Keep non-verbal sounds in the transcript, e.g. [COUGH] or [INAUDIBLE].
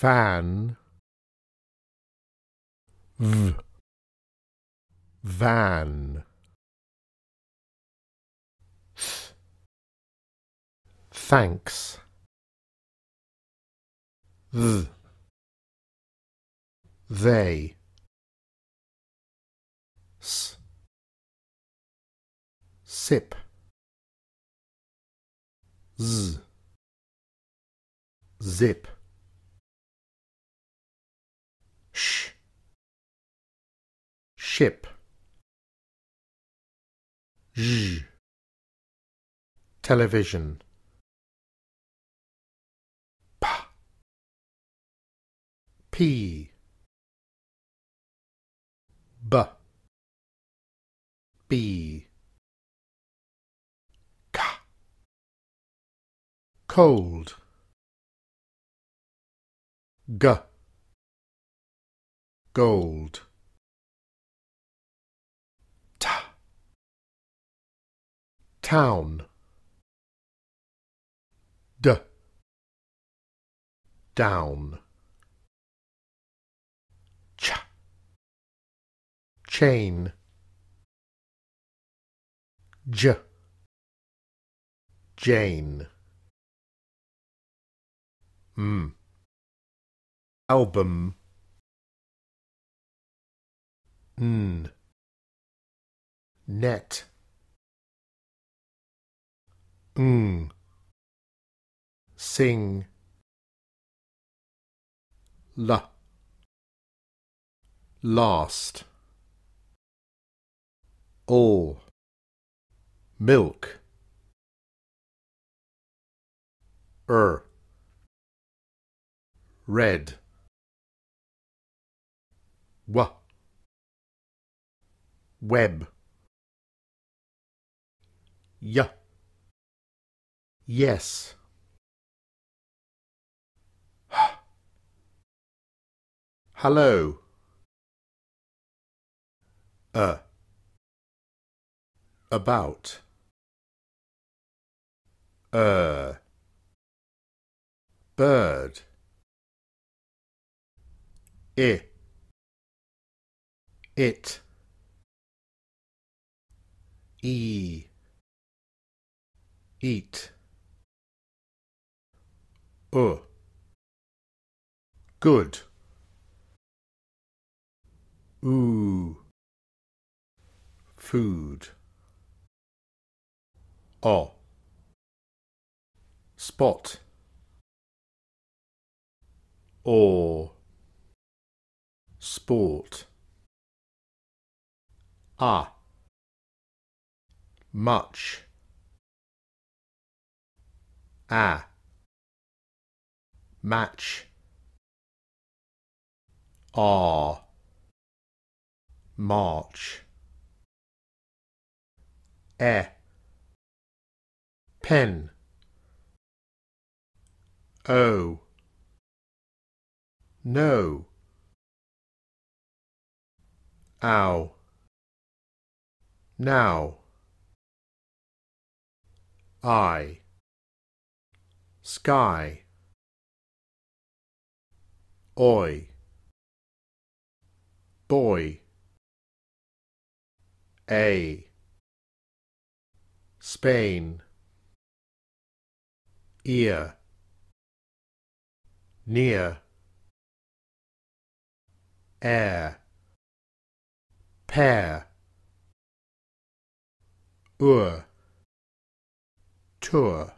fan v van th, thanks th, they s, sip z zip ship Zh television Pa. P P B B K cold G gold town d down ch chain j jane m album n net ng mm. sing la last all milk er red wa web yeah Yes. [SIGHS] Hello. Uh. About. Uh. Bird. I. It. E. Eat ö. Uh. Good. Ooh. Food. O. Oh. Spot. Or. Sport. Ah. Much. Ah match R march e pen o no ow now i sky Oi. Boy. A. Spain. Ear. Near. Air. Pair. Ur. Tour.